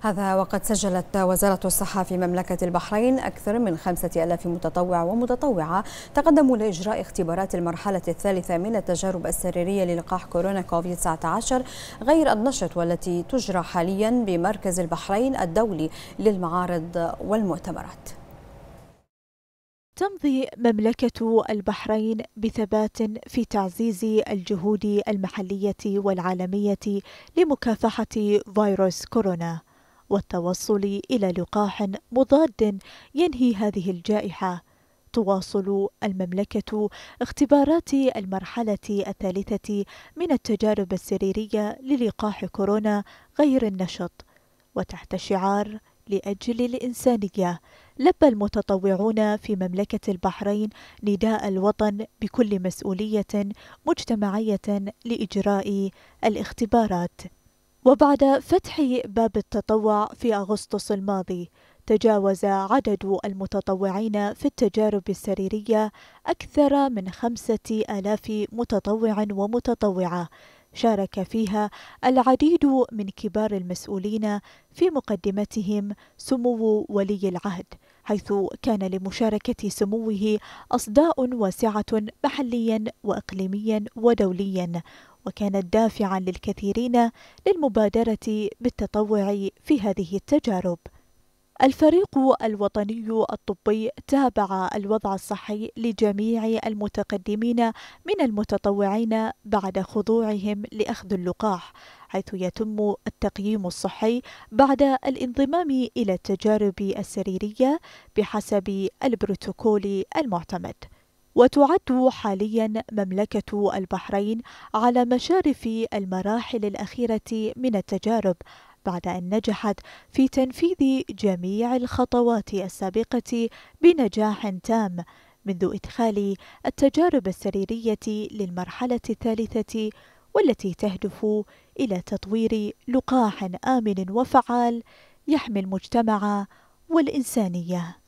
هذا وقد سجلت وزارة الصحة في مملكة البحرين أكثر من خمسة ألاف متطوع ومتطوعة تقدموا لإجراء اختبارات المرحلة الثالثة من التجارب السريرية للقاح كورونا كوفيد 19 غير النشط والتي تجرى حاليا بمركز البحرين الدولي للمعارض والمؤتمرات تمضي مملكة البحرين بثبات في تعزيز الجهود المحلية والعالمية لمكافحة فيروس كورونا والتوصل إلى لقاح مضاد ينهي هذه الجائحة تواصل المملكة اختبارات المرحلة الثالثة من التجارب السريرية للقاح كورونا غير النشط وتحت شعار لأجل الإنسانية لبى المتطوعون في مملكة البحرين نداء الوطن بكل مسؤولية مجتمعية لإجراء الاختبارات وبعد فتح باب التطوع في أغسطس الماضي تجاوز عدد المتطوعين في التجارب السريرية أكثر من خمسة آلاف متطوع ومتطوعة شارك فيها العديد من كبار المسؤولين في مقدمتهم سمو ولي العهد حيث كان لمشاركة سموه أصداء واسعة محليا وإقليميا ودوليا وكانت دافعا للكثيرين للمبادرة بالتطوع في هذه التجارب الفريق الوطني الطبي تابع الوضع الصحي لجميع المتقدمين من المتطوعين بعد خضوعهم لاخذ اللقاح حيث يتم التقييم الصحي بعد الانضمام الى التجارب السريريه بحسب البروتوكول المعتمد وتعد حاليا مملكة البحرين على مشارف المراحل الأخيرة من التجارب بعد أن نجحت في تنفيذ جميع الخطوات السابقة بنجاح تام منذ إدخال التجارب السريرية للمرحلة الثالثة والتي تهدف إلى تطوير لقاح آمن وفعال يحمي المجتمع والإنسانية